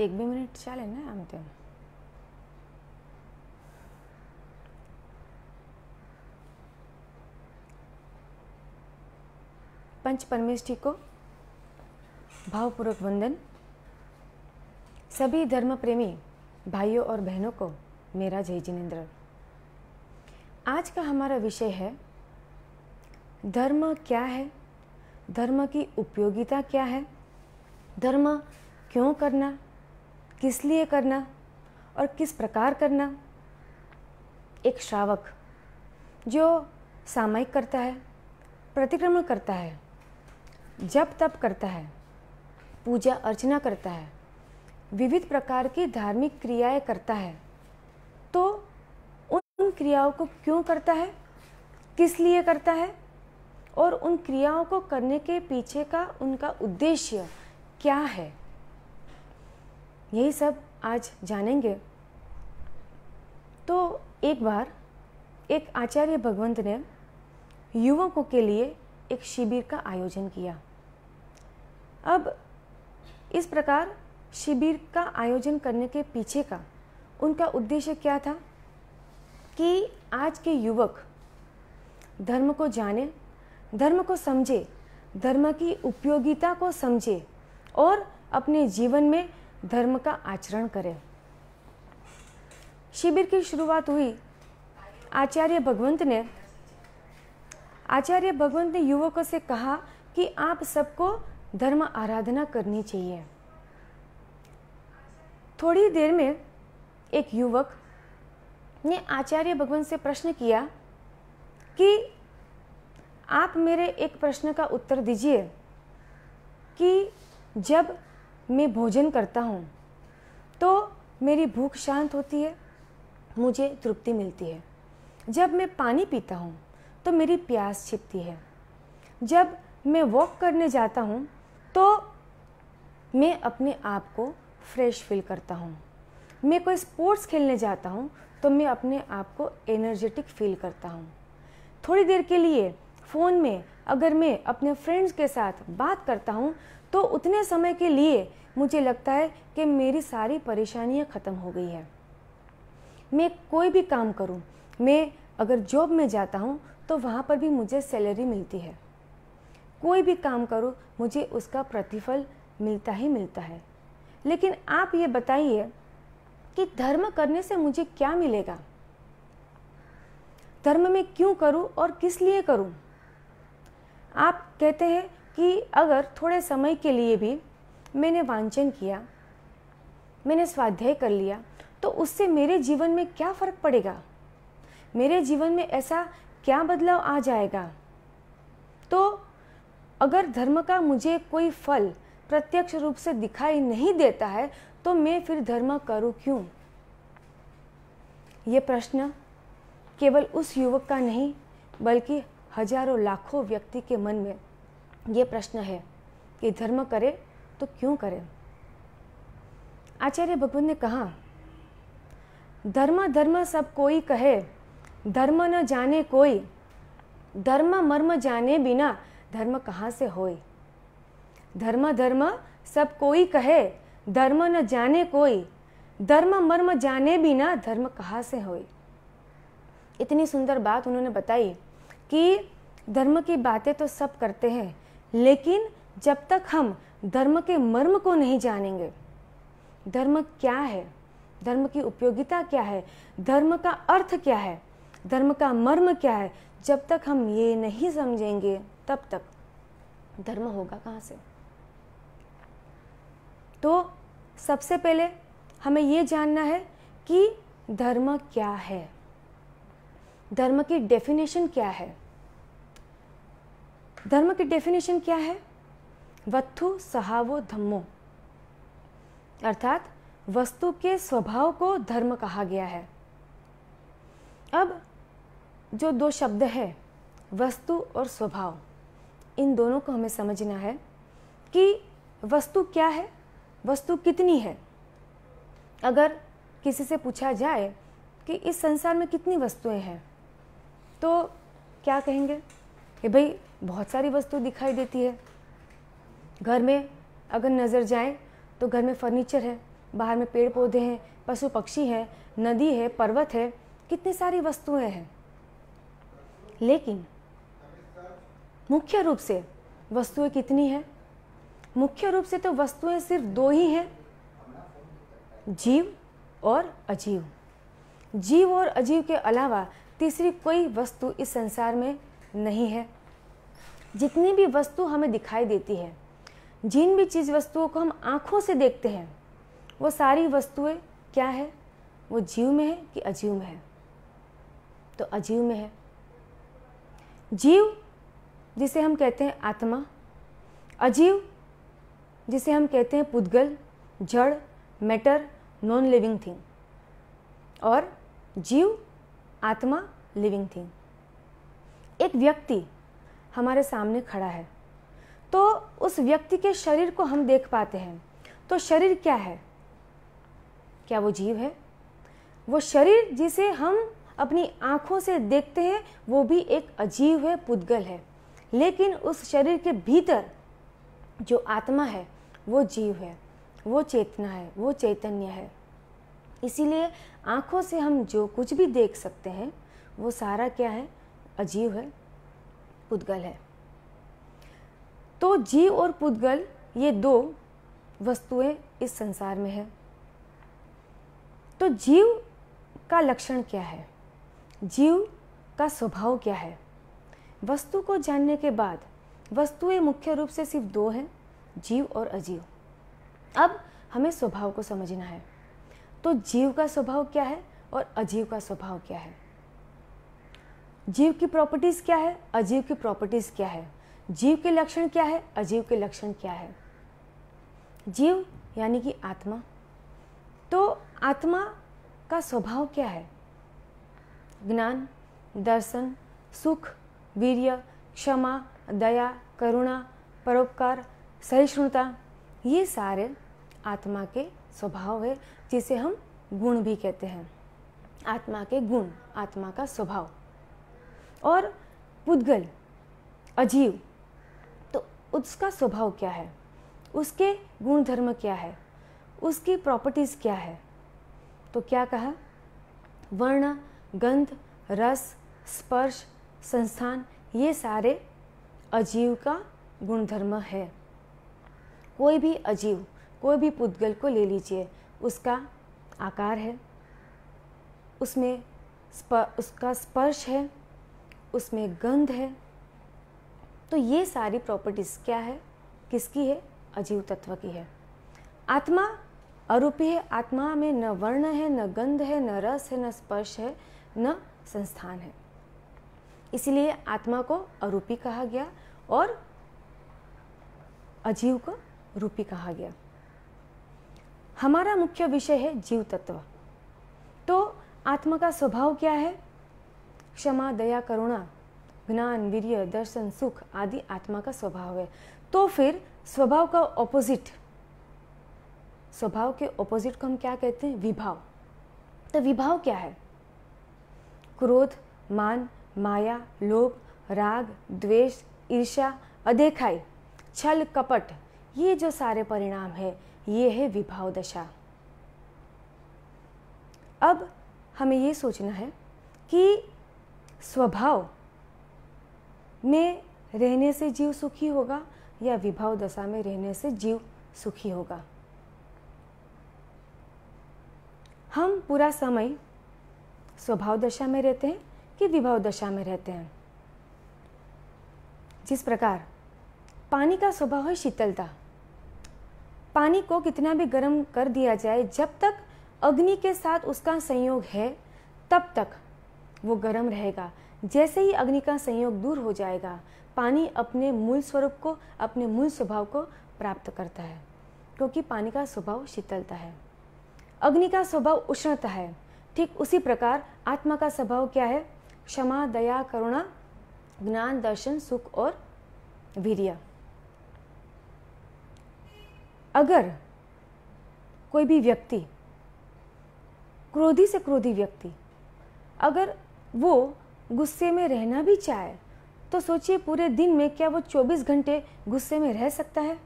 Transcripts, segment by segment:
एक भी मिनट चले ना आम तो पंच परमेष्ठी को भावपूर्वक वंदन सभी धर्म प्रेमी भाइयों और बहनों को मेरा जय जिनेन्द्र आज का हमारा विषय है धर्म क्या है धर्म की उपयोगिता क्या है धर्म क्यों करना किस लिए करना और किस प्रकार करना एक श्रावक जो सामयिक करता है प्रतिक्रमण करता है जप तप करता है पूजा अर्चना करता है विविध प्रकार की धार्मिक क्रियाएं करता है तो उन क्रियाओं को क्यों करता है किस लिए करता है और उन क्रियाओं को करने के पीछे का उनका उद्देश्य क्या है यही सब आज जानेंगे तो एक बार एक आचार्य भगवंत ने युवकों के लिए एक शिविर का आयोजन किया अब इस प्रकार शिविर का आयोजन करने के पीछे का उनका उद्देश्य क्या था कि आज के युवक धर्म को जाने धर्म को समझे धर्म की उपयोगिता को समझे और अपने जीवन में धर्म का आचरण करें शिविर की शुरुआत हुई आचार्य भगवंत ने आचार्य भगवंत ने युवकों से कहा कि आप सबको धर्म आराधना करनी चाहिए थोड़ी देर में एक युवक ने आचार्य भगवंत से प्रश्न किया कि आप मेरे एक प्रश्न का उत्तर दीजिए कि जब मैं भोजन करता हूँ तो मेरी भूख शांत होती है मुझे तृप्ति मिलती है जब मैं पानी पीता हूँ तो मेरी प्यास छिपती है जब मैं वॉक करने जाता हूँ तो मैं अपने आप को फ्रेश फील करता हूँ मैं कोई स्पोर्ट्स खेलने जाता हूँ तो मैं अपने आप को एनर्जेटिक फील करता हूँ थोड़ी देर के लिए फ़ोन में अगर मैं अपने फ्रेंड्स के साथ बात करता हूँ तो उतने समय के लिए मुझे लगता है कि मेरी सारी परेशानियाँ ख़त्म हो गई है मैं कोई भी काम करूँ मैं अगर जॉब में जाता हूँ तो वहाँ पर भी मुझे सैलरी मिलती है कोई भी काम करो मुझे उसका प्रतिफल मिलता ही मिलता है लेकिन आप ये बताइए कि धर्म करने से मुझे क्या मिलेगा धर्म में क्यों करूं और किस लिए करूं आप कहते हैं कि अगर थोड़े समय के लिए भी मैंने वांचन किया मैंने स्वाध्याय कर लिया तो उससे मेरे जीवन में क्या फ़र्क पड़ेगा मेरे जीवन में ऐसा क्या बदलाव आ जाएगा तो अगर धर्म का मुझे कोई फल प्रत्यक्ष रूप से दिखाई नहीं देता है तो मैं फिर धर्म करूं क्यों ये प्रश्न केवल उस युवक का नहीं बल्कि हजारों लाखों व्यक्ति के मन में ये प्रश्न है कि धर्म करे तो क्यों करे आचार्य भगवान ने कहा धर्म धर्म सब कोई कहे धर्म न जाने कोई धर्म मर्म जाने बिना धर्म कहाँ से होए धर्म धर्म सब कोई कहे धर्म न जाने कोई धर्म मर्म जाने बिना धर्म कहाँ से होए इतनी सुंदर बात उन्होंने बताई कि धर्म की बातें तो सब करते हैं लेकिन जब तक हम धर्म के मर्म को नहीं जानेंगे धर्म क्या है धर्म की उपयोगिता क्या है धर्म का अर्थ क्या है धर्म का मर्म क्या है जब तक हम ये नहीं समझेंगे तब तक धर्म होगा कहाँ से तो सबसे पहले हमें ये जानना है कि धर्म क्या है धर्म की डेफिनेशन क्या है धर्म की डेफिनेशन क्या है वत्थु सहावो धम्मो अर्थात वस्तु के स्वभाव को धर्म कहा गया है अब जो दो शब्द है वस्तु और स्वभाव इन दोनों को हमें समझना है कि वस्तु क्या है वस्तु कितनी है अगर किसी से पूछा जाए कि इस संसार में कितनी वस्तुएं हैं तो क्या कहेंगे कि भाई बहुत सारी वस्तु दिखाई देती है घर में अगर नज़र जाए तो घर में फर्नीचर है बाहर में पेड़ पौधे हैं पशु पक्षी हैं नदी है पर्वत है कितनी सारी वस्तुएं हैं लेकिन मुख्य रूप से वस्तुएं कितनी हैं मुख्य रूप से तो वस्तुएं सिर्फ दो ही हैं जीव और अजीव जीव और अजीव के अलावा तीसरी कोई वस्तु इस संसार में नहीं है जितनी भी वस्तु हमें दिखाई देती है जिन भी चीज़ वस्तुओं को हम आँखों से देखते हैं वो सारी वस्तुएं क्या है वो जीव में है कि अजीव में है तो अजीव में है जीव जिसे हम कहते हैं आत्मा अजीव जिसे हम कहते हैं पुद्गल जड़ मैटर नॉन लिविंग थिंग और जीव आत्मा लिविंग थिंग एक व्यक्ति हमारे सामने खड़ा है तो उस व्यक्ति के शरीर को हम देख पाते हैं तो शरीर क्या है क्या वो जीव है वो शरीर जिसे हम अपनी आँखों से देखते हैं वो भी एक अजीव है पुद्गल है लेकिन उस शरीर के भीतर जो आत्मा है वो जीव है वो चेतना है वो चैतन्य है इसीलिए आँखों से हम जो कुछ भी देख सकते हैं वो सारा क्या है अजीव है पुद्गल है तो जीव और पुद्गल ये दो वस्तुएं इस संसार में है तो जीव का लक्षण क्या है जीव का स्वभाव क्या है वस्तु को जानने के बाद वस्तुएं मुख्य रूप से सिर्फ दो हैं जीव और अजीव अब हमें स्वभाव को समझना है तो जीव का स्वभाव क्या है और अजीव का स्वभाव क्या है जीव की प्रॉपर्टीज़ क्या है अजीव की प्रॉपर्टीज़ क्या है जीव के लक्षण क्या है अजीव के लक्षण क्या है जीव यानी कि आत्मा तो आत्मा का स्वभाव क्या है ज्ञान दर्शन सुख वीर्य क्षमा दया करुणा परोपकार सहिष्णुता ये सारे आत्मा के स्वभाव है जिसे हम गुण भी कहते हैं आत्मा के गुण आत्मा का स्वभाव और पुद्गल अजीव तो उसका स्वभाव क्या है उसके गुण धर्म क्या है उसकी प्रॉपर्टीज़ क्या है तो क्या कहा वर्ण गंध रस स्पर्श संस्थान ये सारे अजीव का गुणधर्म है कोई भी अजीव कोई भी पुद्गल को ले लीजिए उसका आकार है उसमें स्प, उसका स्पर्श है उसमें गंध है तो ये सारी प्रॉपर्टीज़ क्या है किसकी है अजीव तत्व की है आत्मा अरूपी है आत्मा में न वर्ण है न गंध है न रस है न स्पर्श है न संस्थान है इसलिए आत्मा को अरूपी कहा गया और अजीव को रूपी कहा गया हमारा मुख्य विषय है जीव तत्व तो आत्मा का स्वभाव क्या है क्षमा दया करुणा ज्ञान वीर्य दर्शन सुख आदि आत्मा का स्वभाव है तो फिर स्वभाव का ऑपोजिट स्वभाव के ऑपोजिट को हम क्या कहते हैं विभाव तो विभाव क्या है क्रोध मान माया लोभ राग द्वेष ईर्ष्या अदेखाई छल कपट ये जो सारे परिणाम है ये है विभाव दशा अब हमें ये सोचना है कि स्वभाव में रहने से जीव सुखी होगा या विभाव दशा में रहने से जीव सुखी होगा हम पूरा समय स्वभाव दशा में रहते हैं कि विभाव दशा में रहते हैं जिस प्रकार पानी का स्वभाव है शीतलता पानी को कितना भी गर्म कर दिया जाए जब तक अग्नि के साथ उसका संयोग है तब तक वो गर्म रहेगा जैसे ही अग्नि का संयोग दूर हो जाएगा पानी अपने मूल स्वरूप को अपने मूल स्वभाव को प्राप्त करता है क्योंकि पानी का स्वभाव शीतलता है अग्नि का स्वभाव उष्णता है ठीक उसी प्रकार आत्मा का स्वभाव क्या है क्षमा दया करुणा ज्ञान दर्शन सुख और वीर्य अगर कोई भी व्यक्ति क्रोधी से क्रोधी व्यक्ति अगर वो गुस्से में रहना भी चाहे तो सोचिए पूरे दिन में क्या वो 24 घंटे गुस्से में रह सकता है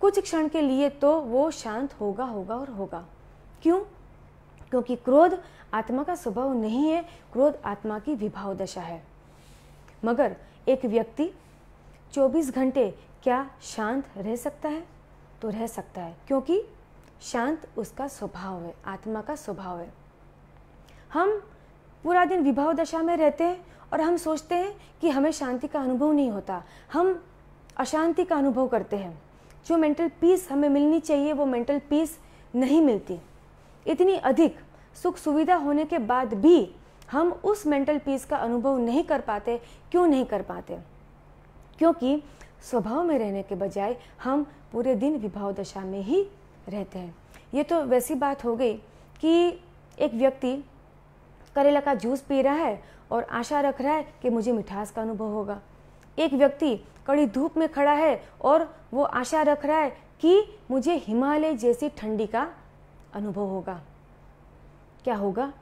कुछ क्षण के लिए तो वो शांत होगा होगा और होगा क्यों क्योंकि क्रोध आत्मा का स्वभाव नहीं है क्रोध आत्मा की विभाव दशा है मगर एक व्यक्ति 24 घंटे क्या शांत रह सकता है तो रह सकता है क्योंकि शांत उसका स्वभाव है आत्मा का स्वभाव है हम पूरा दिन विभाव दशा में रहते हैं और हम सोचते हैं कि हमें शांति का अनुभव नहीं होता हम अशांति का अनुभव करते हैं जो मेंटल पीस हमें मिलनी चाहिए वो मेंटल पीस नहीं मिलती इतनी अधिक सुख सुविधा होने के बाद भी हम उस मेंटल पीस का अनुभव नहीं कर पाते क्यों नहीं कर पाते क्योंकि स्वभाव में रहने के बजाय हम पूरे दिन विभाव दशा में ही रहते हैं ये तो वैसी बात हो गई कि एक व्यक्ति करेला का जूस पी रहा है और आशा रख रहा है कि मुझे मिठास का अनुभव होगा एक व्यक्ति कड़ी धूप में खड़ा है और वो आशा रख रहा है कि मुझे हिमालय जैसी ठंडी का अनुभव होगा क्या होगा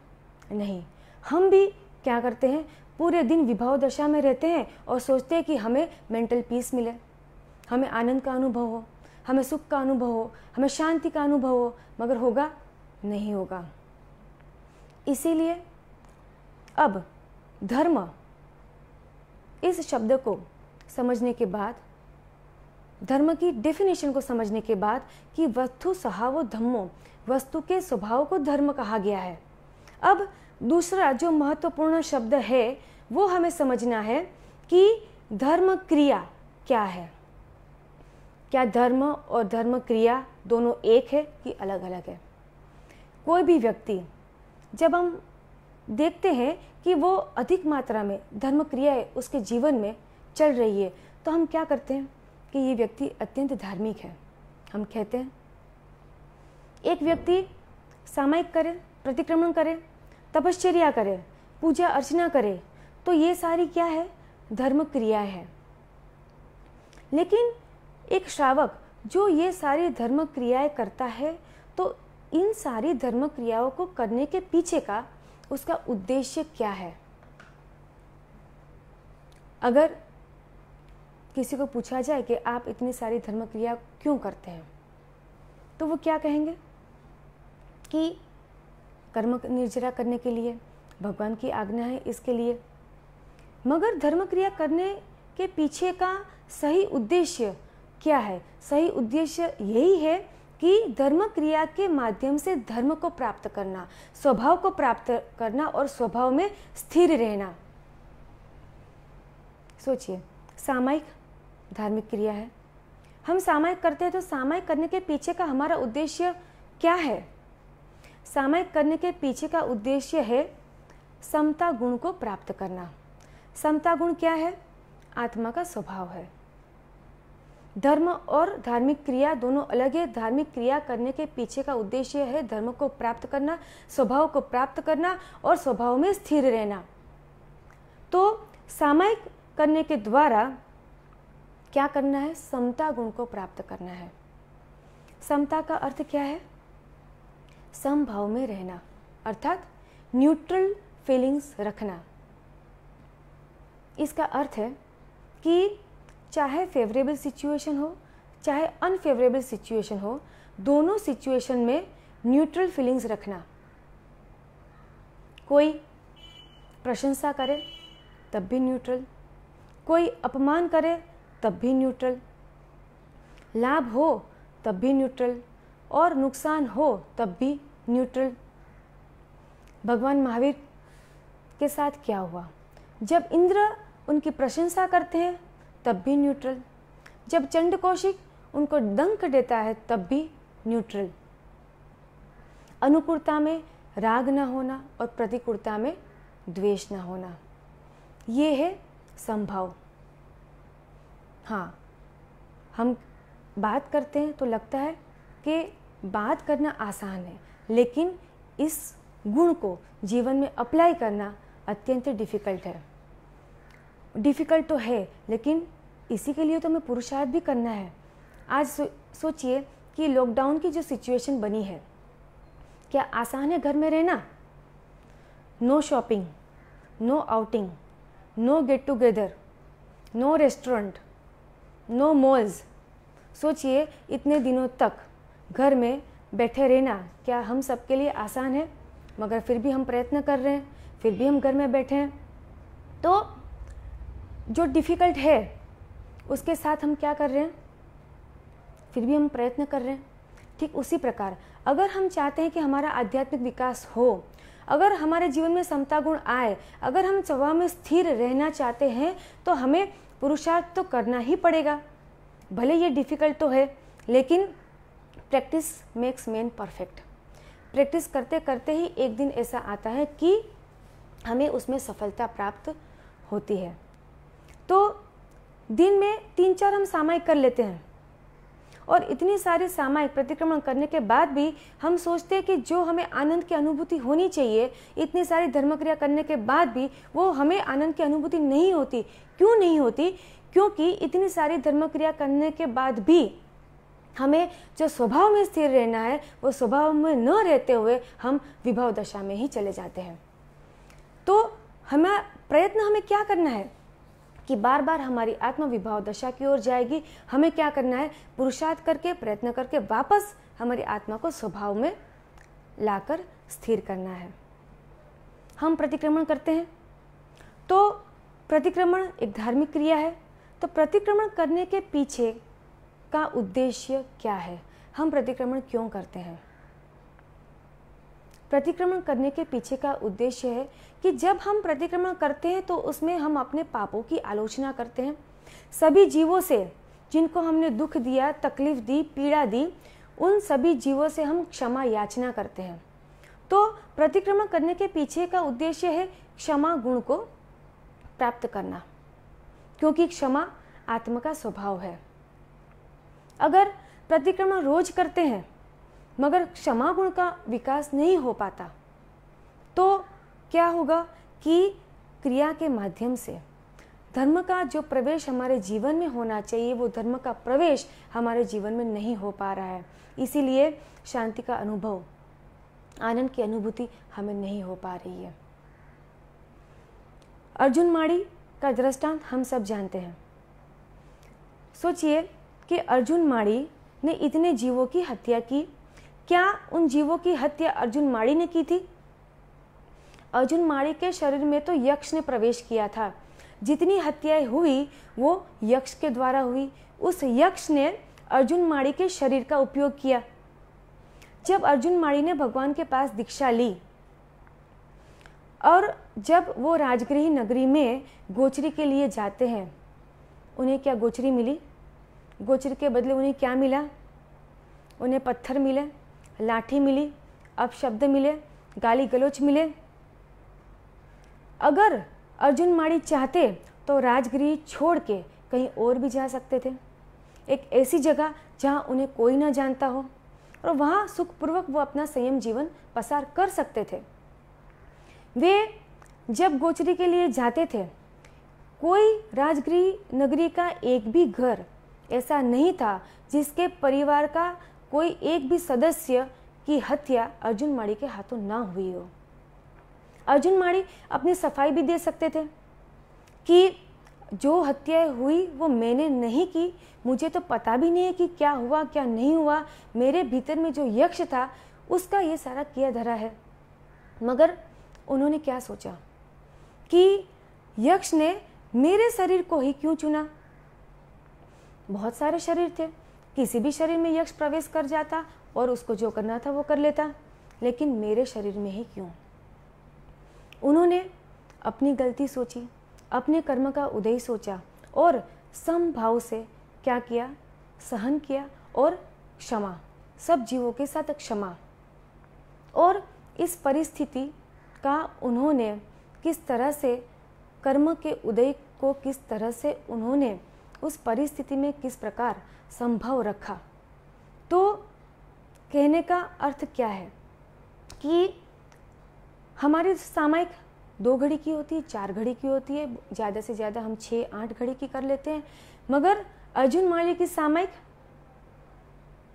नहीं हम भी क्या करते हैं पूरे दिन विभाव दशा में रहते हैं और सोचते हैं कि हमें मेंटल पीस मिले हमें आनंद का अनुभव हो हमें सुख का अनुभव हो हमें शांति का अनुभव हो मगर होगा नहीं होगा इसीलिए अब धर्म इस शब्द को समझने के बाद धर्म की डेफिनेशन को समझने के बाद कि वस्तु स्वभाव धम्मो वस्तु के स्वभाव को धर्म कहा गया है अब दूसरा जो महत्वपूर्ण शब्द है वो हमें समझना है कि धर्म क्रिया क्या है क्या धर्म और धर्म क्रिया दोनों एक है कि अलग अलग है कोई भी व्यक्ति जब हम देखते हैं कि वो अधिक मात्रा में धर्म क्रियाएँ उसके जीवन में चल रही है तो हम क्या करते हैं कि ये व्यक्ति अत्यंत धार्मिक है हम कहते हैं एक व्यक्ति सामायिक करे प्रतिक्रमण करे तपश्चर्या करे पूजा अर्चना करे तो ये सारी क्या है धर्म क्रिया है लेकिन एक श्रावक जो ये सारी धर्म क्रियाएं करता है तो इन सारी धर्म क्रियाओं को करने के पीछे का उसका उद्देश्य क्या है अगर किसी को पूछा जाए कि आप इतनी सारी धर्म क्रिया क्यों करते हैं तो वो क्या कहेंगे कि कर्म निर्जरा करने के लिए भगवान की आज्ञा है इसके लिए मगर धर्म क्रिया करने के पीछे का सही उद्देश्य क्या है सही उद्देश्य यही है कि धर्म क्रिया के माध्यम से धर्म को प्राप्त करना स्वभाव को प्राप्त करना और स्वभाव में स्थिर रहना सोचिए सामायिक धार्मिक क्रिया है हम सामायिक करते हैं तो सामायिक करने के पीछे का हमारा उद्देश्य क्या है सामायिक करने के पीछे का उद्देश्य है समता गुण को प्राप्त करना समता गुण क्या है आत्मा का स्वभाव है धर्म और धार्मिक क्रिया दोनों अलग है धार्मिक क्रिया करने के पीछे का उद्देश्य है धर्म को प्राप्त करना स्वभाव को प्राप्त करना और स्वभाव में स्थिर रहना तो सामायिक करने के द्वारा क्या करना है समता गुण को प्राप्त करना है समता का अर्थ क्या है समभाव में रहना अर्थात न्यूट्रल फीलिंग्स रखना इसका अर्थ है कि चाहे फेवरेबल सिचुएशन हो चाहे अनफेवरेबल सिचुएशन हो दोनों सिचुएशन में न्यूट्रल फीलिंग्स रखना कोई प्रशंसा करे तब भी न्यूट्रल कोई अपमान करे तब भी न्यूट्रल लाभ हो तब भी न्यूट्रल और नुकसान हो तब भी न्यूट्रल भगवान महावीर के साथ क्या हुआ जब इंद्र उनकी प्रशंसा करते हैं तब भी न्यूट्रल जब चंड कौशिक उनको दंक देता है तब भी न्यूट्रल अनुकूलता में राग न होना और प्रतिकूलता में द्वेष न होना ये है संभव हाँ हम बात करते हैं तो लगता है कि बात करना आसान है लेकिन इस गुण को जीवन में अप्लाई करना अत्यंत डिफ़िकल्ट है डिफ़िकल्ट तो है लेकिन इसी के लिए तो हमें पुरुषार्थ भी करना है आज सो, सोचिए कि लॉकडाउन की जो सिचुएशन बनी है क्या आसान है घर में रहना no shopping no outing no get together no restaurant no malls सोचिए इतने दिनों तक घर में बैठे रहना क्या हम सबके लिए आसान है मगर फिर भी हम प्रयत्न कर रहे हैं फिर भी हम घर में बैठे हैं तो जो डिफ़िकल्ट है उसके साथ हम क्या कर रहे हैं फिर भी हम प्रयत्न कर रहे हैं ठीक उसी प्रकार अगर हम चाहते हैं कि हमारा आध्यात्मिक विकास हो अगर हमारे जीवन में समता गुण आए अगर हम स्वभाव में स्थिर रहना चाहते हैं तो हमें पुरुषार्थ तो करना ही पड़ेगा भले ये डिफ़िकल्ट तो है लेकिन practice makes man perfect practice करते करते ही एक दिन ऐसा आता है कि हमें उसमें सफलता प्राप्त होती है दिन में तीन चार हम सामायिक कर लेते हैं और इतनी सारी सामायिक प्रतिक्रमण करने के बाद भी हम सोचते हैं कि जो हमें आनंद की अनुभूति होनी चाहिए इतनी सारी धर्म क्रिया करने के बाद भी वो हमें आनंद की अनुभूति नहीं होती क्यों नहीं होती क्योंकि इतनी सारी धर्म क्रिया करने के बाद भी हमें जो स्वभाव में स्थिर रहना है वो स्वभाव में न रहते हुए हम विभाव दशा में ही चले जाते हैं तो हमें प्रयत्न हमें क्या करना है कि बार बार हमारी आत्मा विभाव दशा की ओर जाएगी हमें क्या करना है पुरुषार्थ करके प्रयत्न करके वापस हमारी आत्मा को स्वभाव में लाकर स्थिर करना है हम प्रतिक्रमण करते हैं तो प्रतिक्रमण एक धार्मिक क्रिया है तो प्रतिक्रमण करने के पीछे का उद्देश्य क्या है हम प्रतिक्रमण क्यों करते हैं प्रतिक्रमण करने के पीछे का उद्देश्य है कि जब हम प्रतिक्रमण करते हैं तो उसमें हम अपने पापों की आलोचना करते हैं सभी जीवों से जिनको हमने दुख दिया तकलीफ दी पीड़ा दी उन सभी जीवों से हम क्षमा याचना करते हैं तो प्रतिक्रमण करने के पीछे का उद्देश्य है क्षमा गुण को प्राप्त करना क्योंकि क्षमा आत्मा का स्वभाव है अगर प्रतिक्रमण रोज करते हैं मगर क्षमा गुण का विकास नहीं हो पाता तो क्या होगा कि क्रिया के माध्यम से धर्म का जो प्रवेश हमारे जीवन में होना चाहिए वो धर्म का प्रवेश हमारे जीवन में नहीं हो पा रहा है इसीलिए शांति का अनुभव आनंद की अनुभूति हमें नहीं हो पा रही है अर्जुन माड़ी का दृष्टांत हम सब जानते हैं सोचिए कि अर्जुन माड़ी ने इतने जीवों की हत्या की क्या उन जीवों की हत्या अर्जुन माड़ी ने की थी अर्जुन माड़ी के शरीर में तो यक्ष ने प्रवेश किया था जितनी हत्याएं हुई वो यक्ष के द्वारा हुई उस यक्ष ने अर्जुन माड़ी के शरीर का उपयोग किया जब अर्जुन माड़ी ने भगवान के पास दीक्षा ली और जब वो राजगृह नगरी में गोचरी के लिए जाते हैं उन्हें क्या गोचरी मिली गोचरी के बदले उन्हें क्या मिला उन्हें पत्थर मिले लाठी मिली अब शब्द मिले गाली गलोच मिले अगर अर्जुन माड़ी चाहते तो राजगिरी छोड़ के कहीं और भी जा सकते थे एक ऐसी जगह जहाँ उन्हें कोई ना जानता हो और वहाँ सुखपूर्वक वो अपना संयम जीवन पसार कर सकते थे वे जब गोचरी के लिए जाते थे कोई राजगिरी नगरी का एक भी घर ऐसा नहीं था जिसके परिवार का कोई एक भी सदस्य की हत्या अर्जुन माड़ी के हाथों ना हुई हो अर्जुन माड़ी अपनी सफाई भी दे सकते थे कि जो हत्याएं हुई वो मैंने नहीं की मुझे तो पता भी नहीं है कि क्या हुआ क्या नहीं हुआ मेरे भीतर में जो यक्ष था उसका ये सारा किया धरा है मगर उन्होंने क्या सोचा कि यक्ष ने मेरे शरीर को ही क्यों चुना बहुत सारे शरीर थे किसी भी शरीर में यक्ष प्रवेश कर जाता और उसको जो करना था वो कर लेता लेकिन मेरे शरीर में ही क्यों उन्होंने अपनी गलती सोची अपने कर्म का उदय सोचा और समभाव से क्या किया सहन किया और क्षमा सब जीवों के साथ क्षमा और इस परिस्थिति का उन्होंने किस तरह से कर्म के उदय को किस तरह से उन्होंने उस परिस्थिति में किस प्रकार संभव रखा तो कहने का अर्थ क्या है कि हमारी सामायिक दो घड़ी की होती है चार घड़ी की होती है ज़्यादा से ज़्यादा हम छः आठ घड़ी की कर लेते हैं मगर अर्जुन माल्य की सामायिक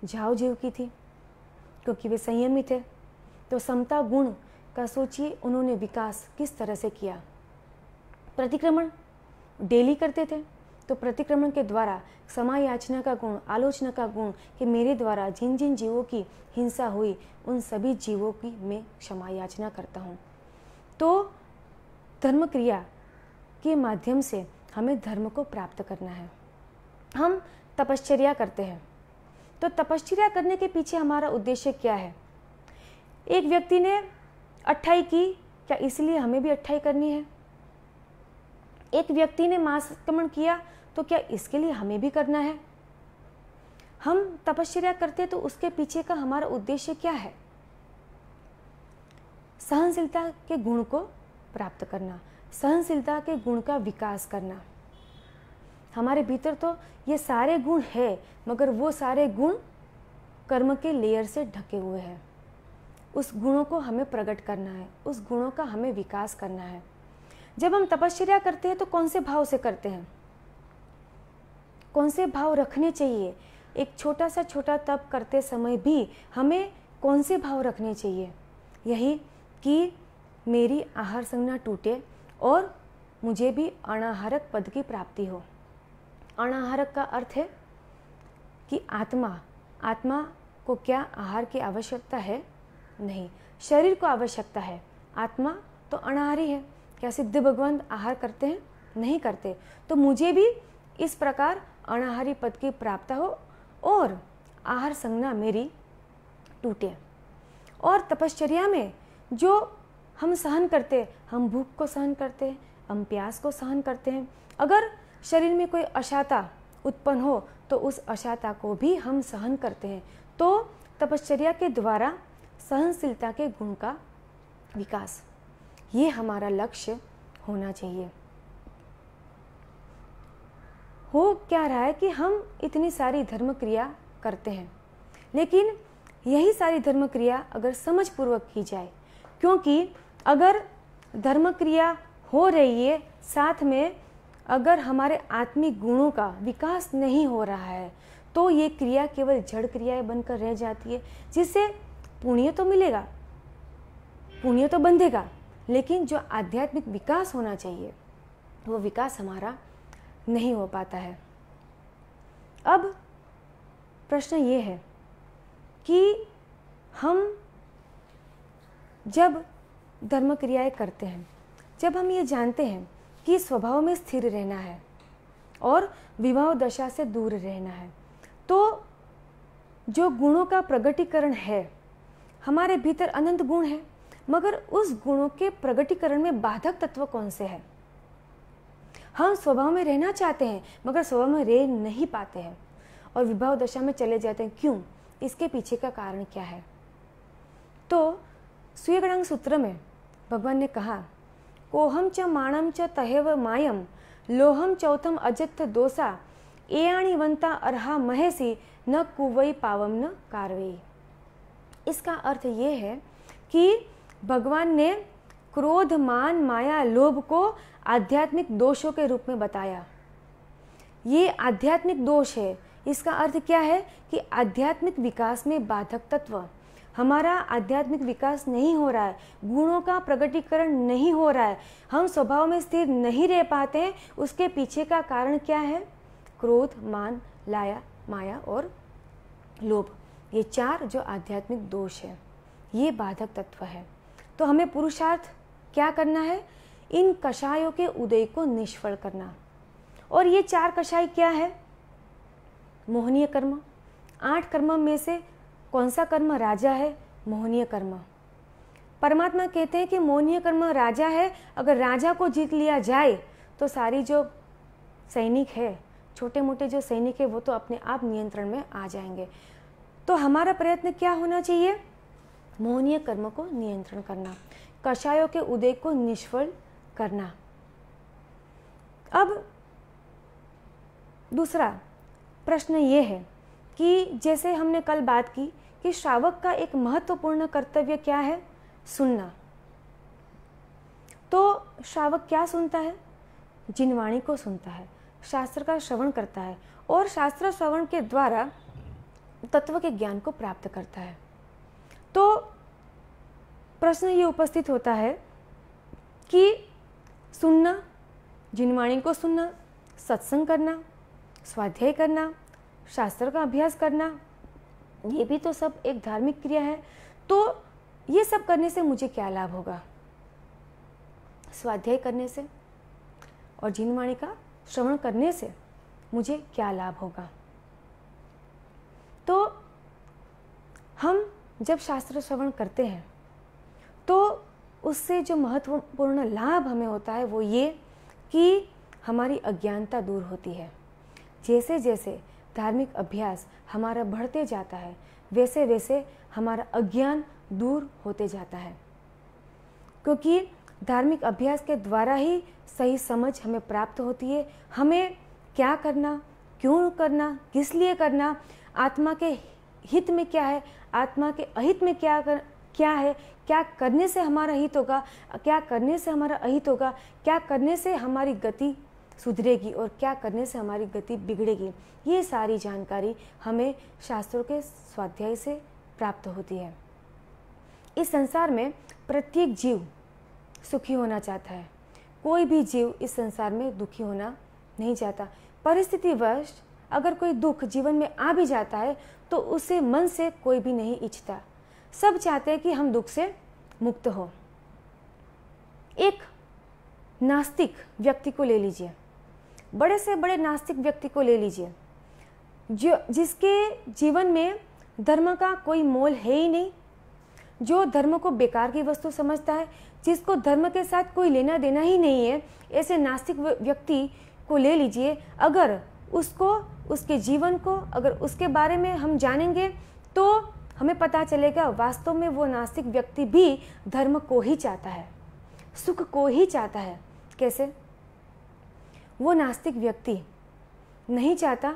झाओ जीव की थी क्योंकि वे संयमी थे तो समता गुण का सोचिए उन्होंने विकास किस तरह से किया प्रतिक्रमण डेली करते थे तो प्रतिक्रमण के द्वारा क्षमा याचना का गुण आलोचना का गुण कि मेरे द्वारा जिन जिन जीवों की हिंसा हुई उन सभी जीवों की मैं क्षमा याचना करता हूँ तो धर्म क्रिया के माध्यम से हमें धर्म को प्राप्त करना है हम तपश्चर्या करते हैं तो तपश्चर्या करने के पीछे हमारा उद्देश्य क्या है एक व्यक्ति ने अट्ठाई की क्या इसलिए हमें भी अट्ठाई करनी है एक व्यक्ति ने मांसक्रमण किया तो क्या इसके लिए हमें भी करना है हम तपश्चर्या करते तो उसके पीछे का हमारा उद्देश्य क्या है सहनशीलता के गुण को प्राप्त करना सहनशीलता के गुण का विकास करना हमारे भीतर तो ये सारे गुण है मगर वो सारे गुण कर्म के लेयर से ढके हुए हैं उस गुणों को हमें प्रकट करना है उस गुणों का हमें विकास करना है जब हम तपश्चर्या करते हैं तो कौन से भाव से करते हैं कौन से भाव रखने चाहिए एक छोटा सा छोटा तप करते समय भी हमें कौन से भाव रखने चाहिए यही कि मेरी आहार संज्ञा टूटे और मुझे भी अनाहारक पद की प्राप्ति हो अनाहारक का अर्थ है कि आत्मा आत्मा को क्या आहार की आवश्यकता है नहीं शरीर को आवश्यकता है आत्मा तो अनाहारी है क्या सिद्ध भगवान आहार करते हैं नहीं करते तो मुझे भी इस प्रकार अनाहारी पद की प्राप्त हो और आहार संज्ञा मेरी टूटे और तपश्चर्या में जो हम सहन करते हम भूख को सहन करते हैं हम प्यास को सहन करते हैं अगर शरीर में कोई अशाता उत्पन्न हो तो उस अशाता को भी हम सहन करते हैं तो तपश्चर्या के द्वारा सहनशीलता के गुण का विकास ये हमारा लक्ष्य होना चाहिए हो क्या रहा है कि हम इतनी सारी धर्म क्रिया करते हैं लेकिन यही सारी धर्म क्रिया अगर समझ पूर्वक की जाए क्योंकि अगर धर्म क्रिया हो रही है साथ में अगर हमारे आत्मिक गुणों का विकास नहीं हो रहा है तो ये क्रिया केवल जड़ क्रियाएं बनकर रह जाती है जिससे पुण्य तो मिलेगा पुण्य तो बंधेगा लेकिन जो आध्यात्मिक विकास होना चाहिए वो विकास हमारा नहीं हो पाता है अब प्रश्न ये है कि हम जब धर्म क्रियाएँ करते हैं जब हम ये जानते हैं कि स्वभाव में स्थिर रहना है और विवाह दशा से दूर रहना है तो जो गुणों का प्रगटीकरण है हमारे भीतर अनंत गुण है मगर उस गुणों के प्रगटीकरण में बाधक तत्व कौन से है हम हाँ, स्वभाव में रहना चाहते हैं मगर स्वभाव में रह नहीं पाते हैं और विवाह दशा में चले जाते हैं क्यों इसके पीछे का कारण क्या है तो सुयगणांग सूत्र में भगवान ने कहा कोहम च माणम च तहेव मायम लोहम चौथम अजत्थ दोसा वंता अरहा महेशी न कुवई पावम न कारवई इसका अर्थ ये है कि भगवान ने क्रोध मान माया लोभ को आध्यात्मिक दोषों के रूप में बताया ये आध्यात्मिक दोष है इसका अर्थ क्या है कि आध्यात्मिक विकास में बाधक तत्व हमारा आध्यात्मिक विकास नहीं हो रहा है गुणों का प्रगटीकरण नहीं हो रहा है हम स्वभाव में स्थिर नहीं रह पाते हैं उसके पीछे का कारण क्या है क्रोध मान लाया माया और लोभ ये चार जो आध्यात्मिक दोष है ये बाधक तत्व है तो हमें पुरुषार्थ क्या करना है इन कषायों के उदय को निष्फल करना और ये चार कषाय क्या है मोहनीय कर्म आठ कर्म में से कौन सा कर्म राजा है मोहनीय कर्म परमात्मा कहते हैं कि मोहनीय कर्म राजा है अगर राजा को जीत लिया जाए तो सारी जो सैनिक है छोटे मोटे जो सैनिक है वो तो अपने आप नियंत्रण में आ जाएंगे तो हमारा प्रयत्न क्या होना चाहिए मोहनीय कर्म को नियंत्रण करना कषायों के उदय को निष्फल करना अब दूसरा प्रश्न ये है कि जैसे हमने कल बात की कि श्रावक का एक महत्वपूर्ण कर्तव्य क्या है सुनना तो श्रावक क्या सुनता है जिनवाणी को सुनता है शास्त्र का श्रवण करता है और शास्त्र श्रवण के द्वारा तत्व के ज्ञान को प्राप्त करता है तो प्रश्न ये उपस्थित होता है कि सुनना जिनवाणी को सुनना सत्संग करना स्वाध्याय करना शास्त्र का अभ्यास करना ये भी तो सब एक धार्मिक क्रिया है तो ये सब करने से मुझे क्या लाभ होगा स्वाध्याय करने से और जिनवाणी का श्रवण करने से मुझे क्या लाभ होगा तो हम जब शास्त्र श्रवण करते हैं तो उससे जो महत्वपूर्ण लाभ हमें होता है वो ये कि हमारी अज्ञानता दूर होती है जैसे जैसे धार्मिक अभ्यास हमारा बढ़ते जाता है वैसे वैसे हमारा अज्ञान दूर होते जाता है क्योंकि धार्मिक अभ्यास के द्वारा ही सही समझ हमें प्राप्त होती है हमें क्या करना क्यों करना किस लिए करना आत्मा के हित में क्या है आत्मा के अहित में क्या कर, क्या है क्या करने से हमारा हित होगा क्या करने से हमारा अहित होगा क्या करने से हमारी गति सुधरेगी और क्या करने से हमारी गति बिगड़ेगी ये सारी जानकारी हमें शास्त्रों के स्वाध्याय से प्राप्त होती है इस संसार में प्रत्येक जीव सुखी होना चाहता है कोई भी जीव इस संसार में दुखी होना नहीं चाहता परिस्थितिवश अगर कोई दुख जीवन में आ भी जाता है तो उसे मन से कोई भी नहीं इच्छता सब चाहते हैं कि हम दुख से मुक्त हो एक नास्तिक व्यक्ति को ले लीजिए बड़े से बड़े नास्तिक व्यक्ति को ले लीजिए जो जिसके जीवन में धर्म का कोई मोल है ही नहीं जो धर्म को बेकार की वस्तु समझता है जिसको धर्म के साथ कोई लेना देना ही नहीं है ऐसे नास्तिक व्यक्ति को ले लीजिए अगर उसको उसके जीवन को अगर उसके बारे में हम जानेंगे तो हमें पता चलेगा वास्तव में वो नास्तिक व्यक्ति भी धर्म को ही चाहता है सुख को ही चाहता है कैसे वो नास्तिक व्यक्ति नहीं चाहता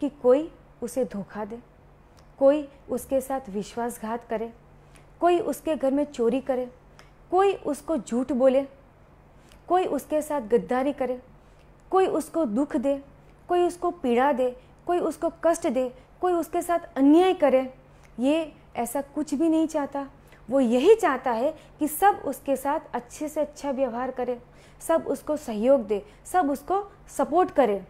कि कोई उसे धोखा दे कोई उसके साथ विश्वासघात करे कोई उसके घर में चोरी करे कोई उसको झूठ बोले कोई उसके साथ गद्दारी करे कोई उसको दुख दे कोई उसको पीड़ा दे कोई उसको कष्ट दे कोई उसके साथ अन्याय करे ये ऐसा कुछ भी नहीं चाहता वो यही चाहता है कि सब उसके साथ अच्छे से अच्छा व्यवहार करें सब उसको सहयोग दे सब उसको सपोर्ट करें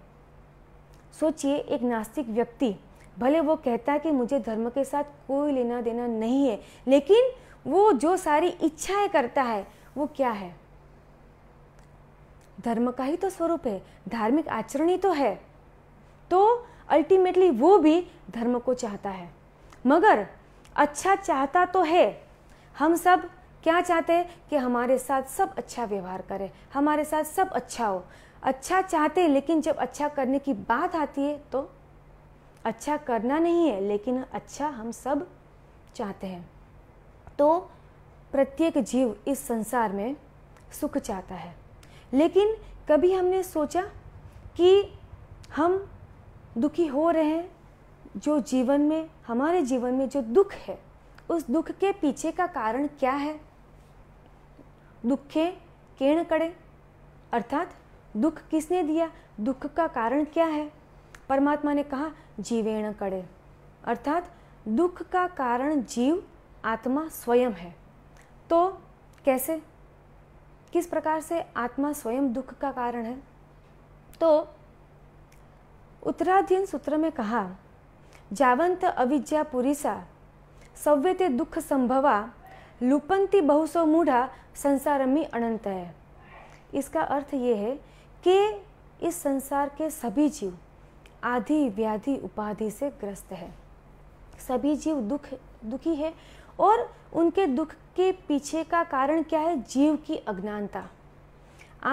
सोचिए एक नास्तिक व्यक्ति भले वो कहता है कि मुझे धर्म के साथ कोई लेना देना नहीं है लेकिन वो जो सारी इच्छाएं करता है वो क्या है धर्म का ही तो स्वरूप है धार्मिक आचरण ही तो है तो अल्टीमेटली वो भी धर्म को चाहता है मगर अच्छा चाहता तो है हम सब क्या चाहते हैं कि हमारे साथ सब अच्छा व्यवहार करें हमारे साथ सब अच्छा हो अच्छा चाहते हैं लेकिन जब अच्छा करने की बात आती है तो अच्छा करना नहीं है लेकिन अच्छा हम सब चाहते हैं तो प्रत्येक जीव इस संसार में सुख चाहता है लेकिन कभी हमने सोचा कि हम दुखी हो रहे हैं जो जीवन में हमारे जीवन में जो दुख है उस दुख के पीछे का कारण क्या है दुखे केण कड़े अर्थात दुख किसने दिया दुख का कारण क्या है परमात्मा ने कहा जीवेण कड़े अर्थात दुख का कारण जीव आत्मा स्वयं है तो कैसे किस प्रकार से आत्मा स्वयं दुख का कारण है तो उत्तराधीन सूत्र में कहा जावंत અવિજ્યા पुरीसा सव्यते दुख संभवा लुपंती बहुसो मूढ़ा संसारमी अनंत है इसका अर्थ ये है कि इस संसार के सभी जीव आधि व्याधि उपाधि से ग्रस्त है सभी जीव दुख दुखी है और उनके दुख के पीछे का कारण क्या है जीव की अज्ञानता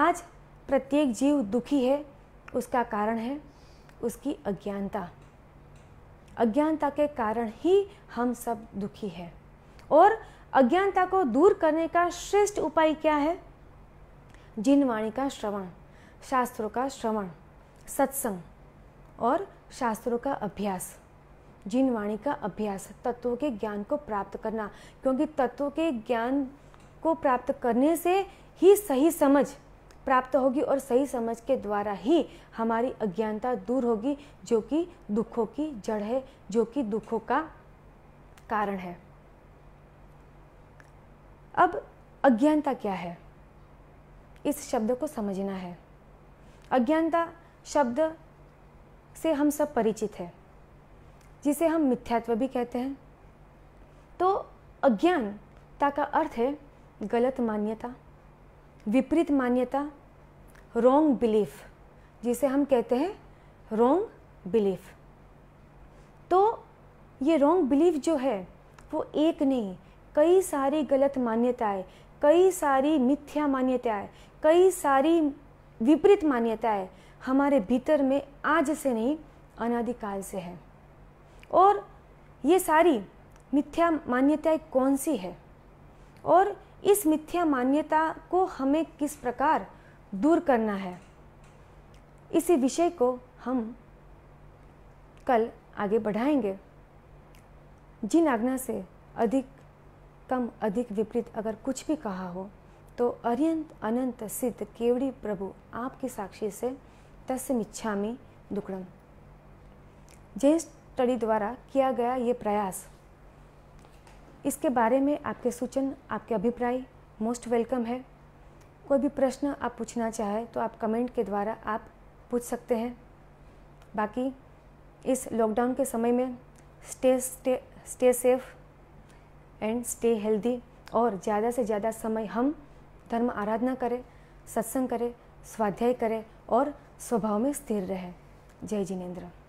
आज प्रत्येक जीव दुखी है उसका कारण है उसकी अज्ञानता अज्ञानता के कारण ही हम सब दुखी है और अज्ञानता को दूर करने का श्रेष्ठ उपाय क्या है जिन वाणी का श्रवण शास्त्रों का श्रवण सत्संग और शास्त्रों का अभ्यास जिन वाणी का अभ्यास तत्वों के ज्ञान को प्राप्त करना क्योंकि तत्वों के ज्ञान को प्राप्त करने से ही सही समझ प्राप्त होगी और सही समझ के द्वारा ही हमारी अज्ञानता दूर होगी जो कि दुखों की जड़ है जो कि दुखों का कारण है अब अज्ञानता क्या है इस शब्द को समझना है अज्ञानता शब्द से हम सब परिचित हैं जिसे हम मिथ्यात्व भी कहते हैं तो अज्ञानता का अर्थ है गलत मान्यता विपरीत मान्यता रोंग बिलीफ जिसे हम कहते हैं रोंग बिलीफ तो ये रोंग बिलीफ जो है वो एक नहीं कई सारी गलत मान्यताएं कई सारी मिथ्या मान्यताएं कई सारी विपरीत मान्यताएं हमारे भीतर में आज से नहीं अनादिकाल से है और ये सारी मिथ्या मान्यताएं कौन सी है और इस मिथ्या मान्यता को हमें किस प्रकार दूर करना है इसी विषय को हम कल आगे बढ़ाएंगे जिन आज्ञा से अधिक कम अधिक विपरीत अगर कुछ भी कहा हो तो अर्यंत अनंत सिद्ध केवड़ी प्रभु आपकी साक्षी से तस्य मिच्छामी दुकड़म जय स्टडी द्वारा किया गया ये प्रयास इसके बारे में आपके सूचन आपके अभिप्राय मोस्ट वेलकम है कोई भी प्रश्न आप पूछना चाहें तो आप कमेंट के द्वारा आप पूछ सकते हैं बाकी इस लॉकडाउन के समय में stay stay stay safe and stay healthy और ज़्यादा से ज़्यादा समय हम धर्म आराधना करें सत्संग करें स्वाध्याय करें और स्वभाव में स्थिर रहें जय जिनेन्द्र